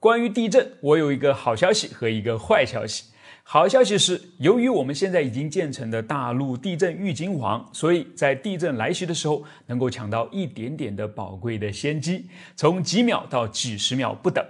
关于地震，我有一个好消息和一个坏消息。好消息是，由于我们现在已经建成的大陆地震预警网，所以在地震来袭的时候，能够抢到一点点的宝贵的先机，从几秒到几十秒不等。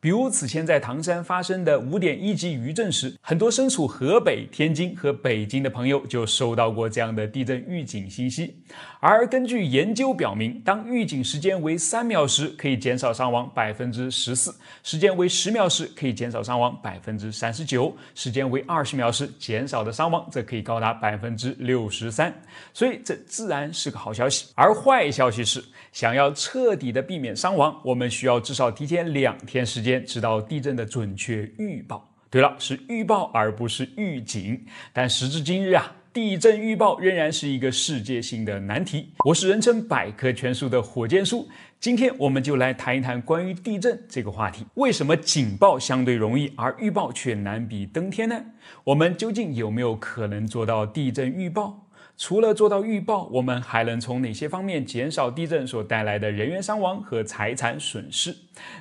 比如此前在唐山发生的五点一级余震时，很多身处河北、天津和北京的朋友就收到过这样的地震预警信息。而根据研究表明，当预警时间为三秒时，可以减少伤亡百分之十四；时间为十秒时，可以减少伤亡百分之三十九；时间为二十秒时，减少的伤亡则可以高达百分之六十三。所以这自然是个好消息。而坏消息是，想要彻底的避免伤亡，我们需要至少提前两天时间。间直到地震的准确预报。对了，是预报而不是预警。但时至今日啊，地震预报仍然是一个世界性的难题。我是人称百科全书的火箭叔，今天我们就来谈一谈关于地震这个话题。为什么警报相对容易，而预报却难比登天呢？我们究竟有没有可能做到地震预报？除了做到预报，我们还能从哪些方面减少地震所带来的人员伤亡和财产损失？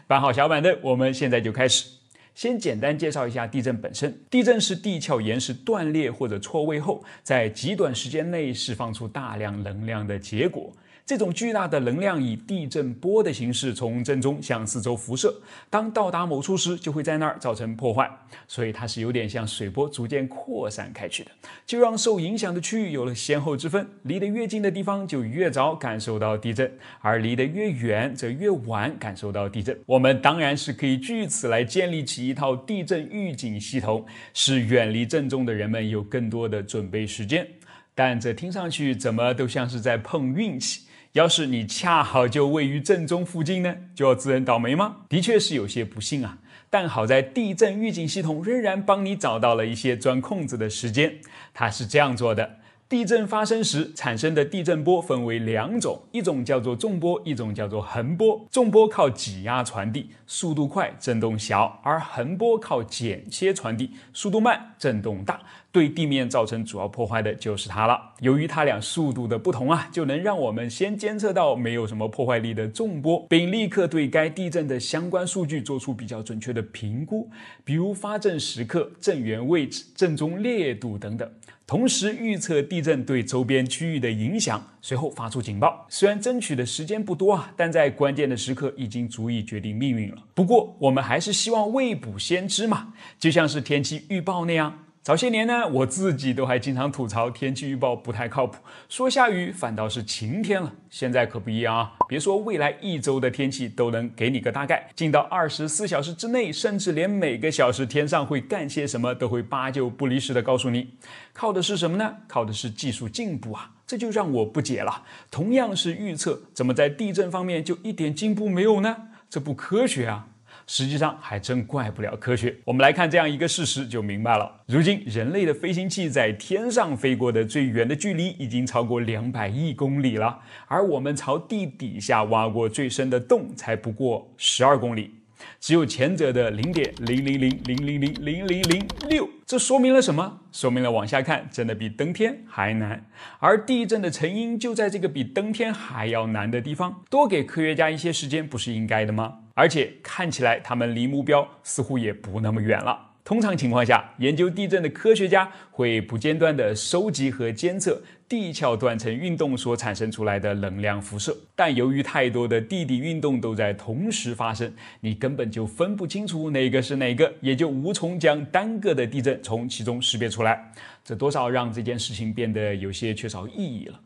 搬好小板凳，我们现在就开始。先简单介绍一下地震本身：地震是地壳岩石断裂或者错位后，在极短时间内释放出大量能量的结果。这种巨大的能量以地震波的形式从震中向四周辐射，当到达某处时，就会在那儿造成破坏。所以它是有点像水波逐渐扩散开去的，就让受影响的区域有了先后之分。离得越近的地方就越早感受到地震，而离得越远则越晚感受到地震。我们当然是可以据此来建立起一套地震预警系统，使远离震中的人们有更多的准备时间。但这听上去怎么都像是在碰运气。要是你恰好就位于震中附近呢，就要自认倒霉吗？的确是有些不幸啊，但好在地震预警系统仍然帮你找到了一些钻空子的时间。它是这样做的：地震发生时产生的地震波分为两种，一种叫做纵波，一种叫做横波。纵波靠挤压传递，速度快，震动小；而横波靠剪切传递，速度慢，震动大。对地面造成主要破坏的就是它了。由于它俩速度的不同啊，就能让我们先监测到没有什么破坏力的重波，并立刻对该地震的相关数据做出比较准确的评估，比如发震时刻、震源位置、震中烈度等等。同时预测地震对周边区域的影响，随后发出警报。虽然争取的时间不多啊，但在关键的时刻已经足以决定命运了。不过我们还是希望未卜先知嘛，就像是天气预报那样。早些年呢，我自己都还经常吐槽天气预报不太靠谱，说下雨反倒是晴天了。现在可不一样啊，别说未来一周的天气都能给你个大概，进到二十四小时之内，甚至连每个小时天上会干些什么都会八九不离十的告诉你。靠的是什么呢？靠的是技术进步啊！这就让我不解了，同样是预测，怎么在地震方面就一点进步没有呢？这不科学啊！实际上还真怪不了科学。我们来看这样一个事实就明白了：如今人类的飞行器在天上飞过的最远的距离已经超过两百亿公里了，而我们朝地底下挖过最深的洞才不过十二公里，只有前者的零点零零零零零零零零零六。这说明了什么？说明了往下看真的比登天还难。而地震的成因就在这个比登天还要难的地方。多给科学家一些时间，不是应该的吗？而且看起来，他们离目标似乎也不那么远了。通常情况下，研究地震的科学家会不间断地收集和监测地壳断层运动所产生出来的能量辐射，但由于太多的地底运动都在同时发生，你根本就分不清楚哪个是哪个，也就无从将单个的地震从其中识别出来。这多少让这件事情变得有些缺少意义了。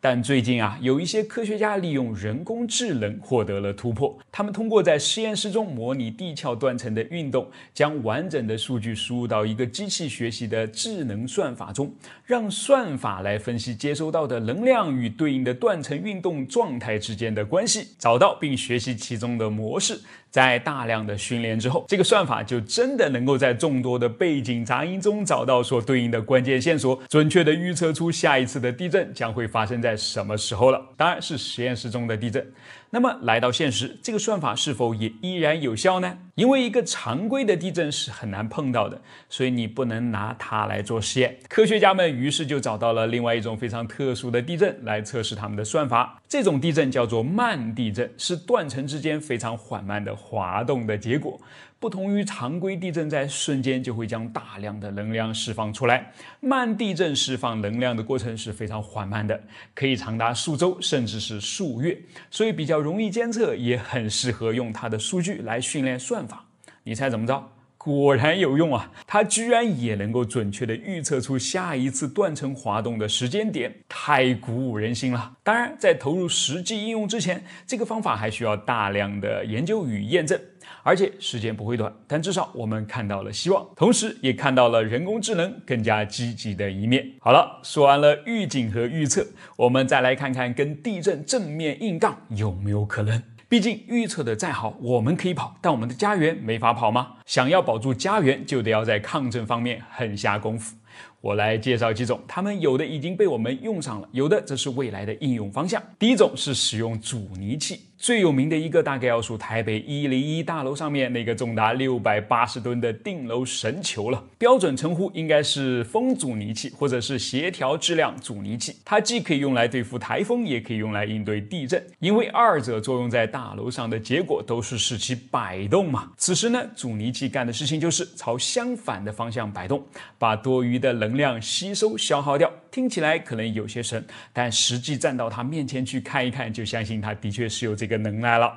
但最近啊，有一些科学家利用人工智能获得了突破。他们通过在实验室中模拟地壳断层的运动，将完整的数据输入到一个机器学习的智能算法中，让算法来分析接收到的能量与对应的断层运动状态之间的关系，找到并学习其中的模式。在大量的训练之后，这个算法就真的能够在众多的背景杂音中找到所对应的关键线索，准确地预测出下一次的地震将会发生在什么时候了。当然是实验室中的地震。那么来到现实，这个算法是否也依然有效呢？因为一个常规的地震是很难碰到的，所以你不能拿它来做实验。科学家们于是就找到了另外一种非常特殊的地震来测试他们的算法。这种地震叫做慢地震，是断层之间非常缓慢的滑动的结果。不同于常规地震，在瞬间就会将大量的能量释放出来。慢地震释放能量的过程是非常缓慢的，可以长达数周甚至是数月，所以比较容易监测，也很适合用它的数据来训练算法。你猜怎么着？果然有用啊！它居然也能够准确地预测出下一次断层滑动的时间点，太鼓舞人心了。当然，在投入实际应用之前，这个方法还需要大量的研究与验证。而且时间不会短，但至少我们看到了希望，同时也看到了人工智能更加积极的一面。好了，说完了预警和预测，我们再来看看跟地震正面硬杠有没有可能？毕竟预测的再好，我们可以跑，但我们的家园没法跑吗？想要保住家园，就得要在抗震方面狠下功夫。我来介绍几种，它们有的已经被我们用上了，有的则是未来的应用方向。第一种是使用阻尼器，最有名的一个大概要数台北一零一大楼上面那个重达六百八十吨的定楼神球了。标准称呼应该是风阻尼器，或者是协调质量阻尼器。它既可以用来对付台风，也可以用来应对地震，因为二者作用在大楼上的结果都是使其摆动嘛。此时呢，阻尼器。干的事情就是朝相反的方向摆动，把多余的能量吸收消耗掉。听起来可能有些神，但实际站到他面前去看一看，就相信他的确是有这个能耐了。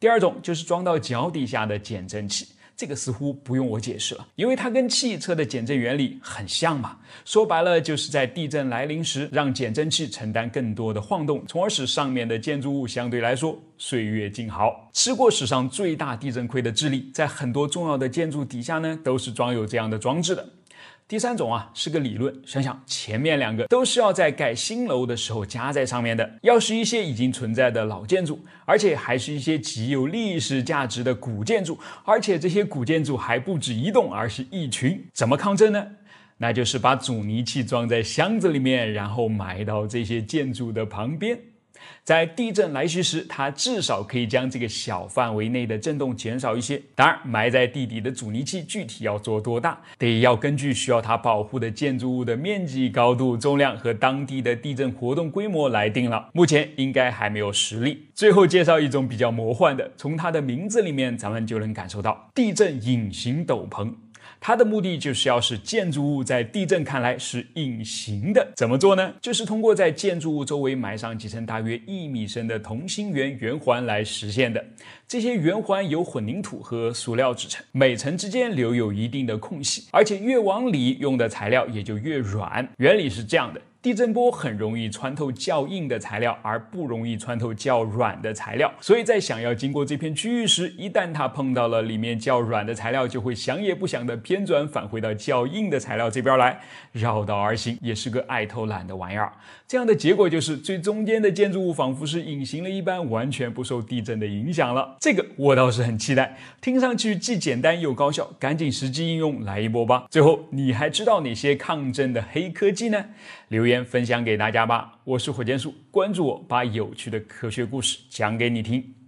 第二种就是装到脚底下的减震器。这个似乎不用我解释了，因为它跟汽车的减震原理很像嘛。说白了，就是在地震来临时，让减震器承担更多的晃动，从而使上面的建筑物相对来说岁月静好。吃过史上最大地震亏的智利，在很多重要的建筑底下呢，都是装有这样的装置的。第三种啊是个理论，想想前面两个都是要在盖新楼的时候加在上面的，要是一些已经存在的老建筑，而且还是一些极有历史价值的古建筑，而且这些古建筑还不止一栋，而是一群，怎么抗震呢？那就是把阻尼器装在箱子里面，然后埋到这些建筑的旁边。在地震来袭时，它至少可以将这个小范围内的震动减少一些。当然，埋在地底的阻尼器具体要做多大，得要根据需要它保护的建筑物的面积、高度、重量和当地的地震活动规模来定了。目前应该还没有实例。最后介绍一种比较魔幻的，从它的名字里面咱们就能感受到——地震隐形斗篷。它的目的就是要使建筑物在地震看来是隐形的。怎么做呢？就是通过在建筑物周围埋上几层大约一米深的同心圆圆环来实现的。这些圆环由混凝土和塑料制成，每层之间留有一定的空隙，而且越往里用的材料也就越软。原理是这样的。地震波很容易穿透较硬的材料，而不容易穿透较软的材料。所以在想要经过这片区域时，一旦它碰到了里面较软的材料，就会想也不想的偏转返回到较硬的材料这边来，绕道而行，也是个爱偷懒的玩意儿。这样的结果就是最中间的建筑物仿佛是隐形了一般，完全不受地震的影响了。这个我倒是很期待，听上去既简单又高效，赶紧实际应用来一波吧。最后，你还知道哪些抗震的黑科技呢？留言。分享给大家吧！我是火箭叔，关注我，把有趣的科学故事讲给你听。